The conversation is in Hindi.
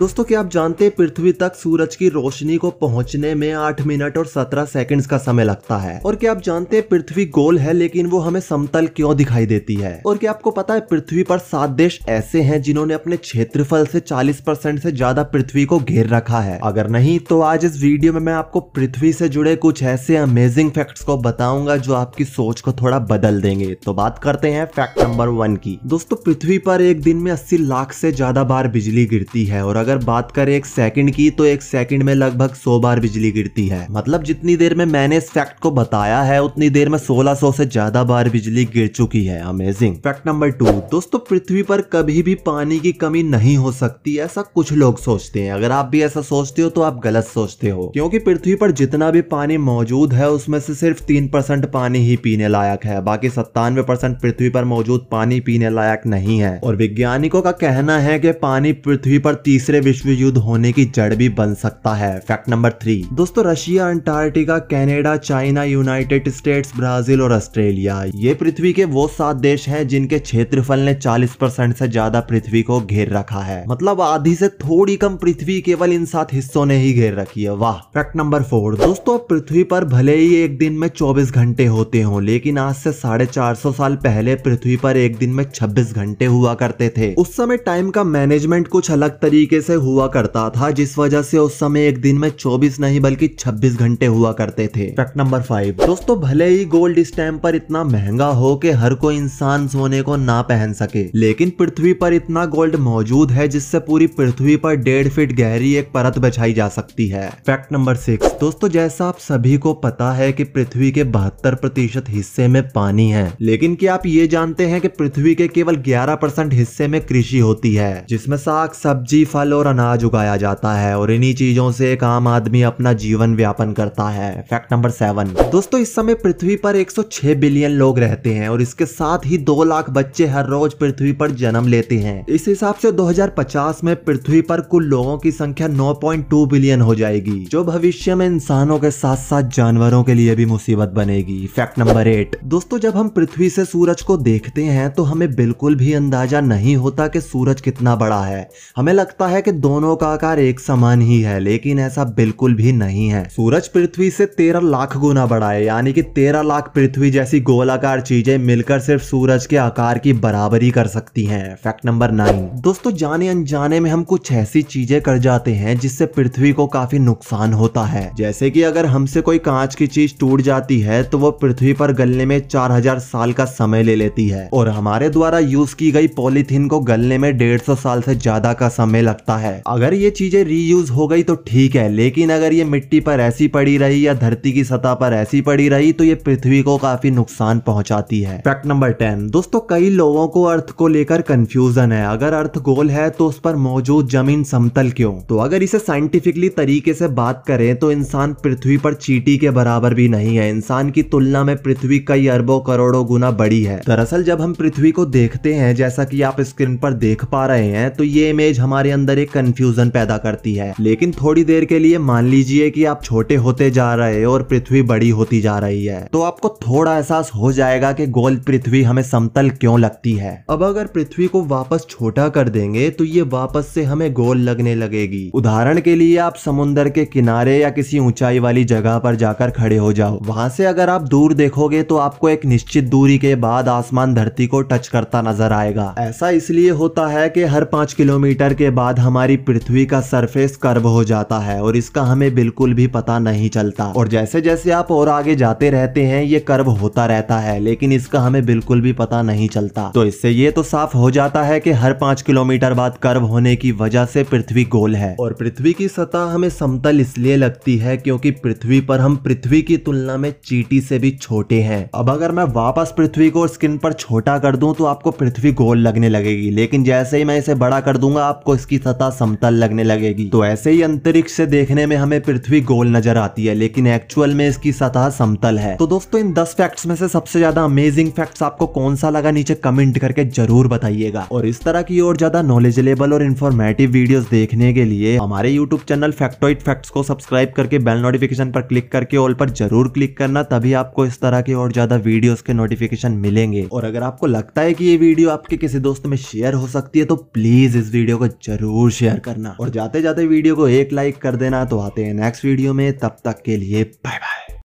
दोस्तों क्या आप जानते हैं पृथ्वी तक सूरज की रोशनी को पहुंचने में 8 मिनट और 17 सेकंड्स का समय लगता है और क्या आप जानते हैं पृथ्वी गोल है लेकिन वो हमें समतल क्यों दिखाई देती है और क्या आपको पता है पृथ्वी पर सात देश ऐसे हैं जिन्होंने अपने क्षेत्रफल से 40 परसेंट से ज्यादा पृथ्वी को घेर रखा है अगर नहीं तो आज इस वीडियो में मैं आपको पृथ्वी से जुड़े कुछ ऐसे अमेजिंग फैक्ट को बताऊंगा जो आपकी सोच को थोड़ा बदल देंगे तो बात करते हैं फैक्ट नंबर वन की दोस्तों पृथ्वी पर एक दिन में अस्सी लाख से ज्यादा बार बिजली गिरती है और अगर बात करें एक सेकंड की तो एक सेकंड में लगभग 100 बार बिजली गिरती है मतलब जितनी देर में मैंने इस फैक्ट को बताया है उतनी देर में 1600 से ज्यादा बार बिजली गिर चुकी है अमेजिंग फैक्ट नंबर टू दोस्तों पृथ्वी पर कभी भी पानी की कमी नहीं हो सकती ऐसा कुछ लोग सोचते हैं अगर आप भी ऐसा सोचते हो तो आप गलत सोचते हो क्योंकि पृथ्वी पर जितना भी पानी मौजूद है उसमें से सिर्फ तीन परसेंट पानी ही पीने लायक है बाकी सत्तानवे परसेंट पृथ्वी पर मौजूद पानी पीने लायक नहीं है और वैज्ञानिकों का कहना है कि पानी पृथ्वी पर तीसरे दूसरे विश्व युद्ध होने की जड़ भी बन सकता है फैक्ट नंबर थ्री दोस्तों Russia Antarctica Canada China United States Brazil और ऑस्ट्रेलिया ये पृथ्वी के वो सात देश हैं जिनके क्षेत्रफल ने 40 परसेंट से ज्यादा पृथ्वी को घेर रखा है मतलब आधी से थोड़ी कम पृथ्वी केवल इन सात हिस्सों ने ही घेर रखी है वाह फैक्ट नंबर फोर दोस्तों पृथ्वी पर भले ही एक दिन में चौबीस घंटे होते हो लेकिन आज से साढ़े चार सौ साल पहले पृथ्वी पर एक दिन में छब्बीस घंटे हुआ करते थे उस समय टाइम का मैनेजमेंट कुछ अलग तरीके से हुआ करता था जिस वजह से उस समय एक दिन में 24 नहीं बल्कि 26 घंटे हुआ करते थे फैक्ट नंबर फाइव दोस्तों भले ही गोल्ड इस टाइम पर इतना महंगा हो कि हर कोई इंसान सोने को ना पहन सके लेकिन पृथ्वी पर इतना गोल्ड मौजूद है जिससे पूरी पृथ्वी पर डेढ़ फीट गहरी एक परत बछाई जा सकती है फैक्ट नंबर सिक्स दोस्तों जैसा आप सभी को पता है की पृथ्वी के बहत्तर प्रतिशत हिस्से में पानी है लेकिन क्या आप ये जानते हैं की पृथ्वी के केवल ग्यारह परसेंट हिस्से में कृषि होती है जिसमे साग सब्जी फल और अनाज उगाया जाता है और इन्हीं चीजों से एक आम आदमी अपना जीवन व्यापन करता है फैक्ट नंबर सेवन दोस्तों इस समय पृथ्वी पर 106 बिलियन लोग रहते हैं और इसके साथ ही 2 लाख बच्चे हर रोज पृथ्वी पर जन्म लेते हैं इस हिसाब से 2050 में पृथ्वी पर कुल लोगों की संख्या 9.2 बिलियन हो जाएगी जो भविष्य में इंसानों के साथ साथ जानवरों के लिए भी मुसीबत बनेगी फैक्ट नंबर एट दोस्तों जब हम पृथ्वी से सूरज को देखते हैं तो हमें बिल्कुल भी अंदाजा नहीं होता कि सूरज कितना बड़ा है हमें लगता है कि दोनों का आकार एक समान ही है लेकिन ऐसा बिल्कुल भी नहीं है सूरज पृथ्वी से तेरह लाख गुना बड़ा है यानी कि तेरह लाख पृथ्वी जैसी गोलाकार चीजें मिलकर सिर्फ सूरज के आकार की बराबरी कर सकती हैं फैक्ट नंबर नाइन दोस्तों जाने अनजाने में हम कुछ ऐसी चीजें कर जाते हैं जिससे पृथ्वी को काफी नुकसान होता है जैसे की अगर हमसे कोई कांच की चीज टूट जाती है तो वो पृथ्वी पर गलने में चार हजार साल का समय ले लेती है और हमारे द्वारा यूज की गई पॉलीथीन को गलने में डेढ़ सौ साल से ज्यादा का समय लगता सकता है अगर ये चीजें रीयूज हो गई तो ठीक है लेकिन अगर ये मिट्टी पर ऐसी पड़ी रही या धरती की सतह पर ऐसी पड़ी रही तो ये पृथ्वी को काफी नुकसान पहुंचाती है फैक्ट नंबर टेन दोस्तों कई लोगों को अर्थ को लेकर कंफ्यूजन है अगर अर्थ गोल है तो उस पर मौजूद जमीन समतल क्यों तो अगर इसे साइंटिफिकली तरीके से बात करें तो इंसान पृथ्वी पर चीटी के बराबर भी नहीं है इंसान की तुलना में पृथ्वी कई अरबों करोड़ों गुना बड़ी है दरअसल जब हम पृथ्वी को देखते हैं जैसा कि आप स्क्रीन पर देख पा रहे हैं तो ये इमेज हमारे अंदर अंदर एक कंफ्यूजन पैदा करती है लेकिन थोड़ी देर के लिए मान लीजिए कि आप छोटे होते जा रहे हैं और पृथ्वी बड़ी होती जा रही है तो आपको थोड़ा एहसास हो जाएगा कि गोल पृथ्वी हमें समतल क्यों लगती है अब अगर पृथ्वी को वापस छोटा कर देंगे तो ये वापस से हमें गोल लगने लगेगी उदाहरण के लिए आप समुन्दर के किनारे या किसी ऊंचाई वाली जगह पर जाकर खड़े हो जाओ वहां से अगर आप दूर देखोगे तो आपको एक निश्चित दूरी के बाद आसमान धरती को टच करता नजर आएगा ऐसा इसलिए होता है कि हर पाँच किलोमीटर के बाद हम हमारी पृथ्वी का सरफेस कर्व हो जाता है और इसका हमें बिल्कुल भी पता नहीं चलता और जैसे जैसे आप और आगे जाते रहते हैं ये कर्व होता रहता है लेकिन इसका हमें बिल्कुल भी पता नहीं चलता तो इससे ये तो साफ हो जाता है की हर पांच किलोमीटर बाद कर्व होने की वजह से पृथ्वी गोल है और पृथ्वी की सतह हमें समतल इसलिए लगती है क्योंकि पृथ्वी पर हम पृथ्वी की तुलना में चीटी से भी छोटे हैं अब अगर मैं वापस पृथ्वी को स्किन पर छोटा कर दूं तो आपको पृथ्वी गोल लगने लगेगी लेकिन जैसे ही मैं इसे बड़ा कर दूंगा आपको इसकी सतह सतह समतल लगने लगेगी तो ऐसे ही अंतरिक्ष से देखने में हमें पृथ्वी गोल नजर आती है लेकिन एक्चुअल में इसकी सतह समतल है तो दोस्तों इन दस फैक्ट्स में से सबसे ज्यादा अमेजिंग फैक्ट्स आपको कौन सा लगा नीचे कमेंट करके जरूर बताइएगा और इस तरह की और ज्यादा नॉलेजेबल और इन्फॉर्मेटिव वीडियो देखने के लिए हमारे यूट्यूब चैनल फैक्टोइड फैक्ट्स को सब्सक्राइब करके बेल नोटिफिकेशन पर क्लिक करके ऑल पर जरूर क्लिक करना तभी आपको इस तरह के और ज्यादा वीडियोस के नोटिफिकेशन मिलेंगे और अगर आपको लगता है कि ये वीडियो आपके किसी दोस्त में शेयर हो सकती है तो प्लीज इस वीडियो को जरूर जरूर शेयर करना और जाते जाते वीडियो को एक लाइक कर देना तो आते हैं नेक्स्ट वीडियो में तब तक के लिए बाय बाय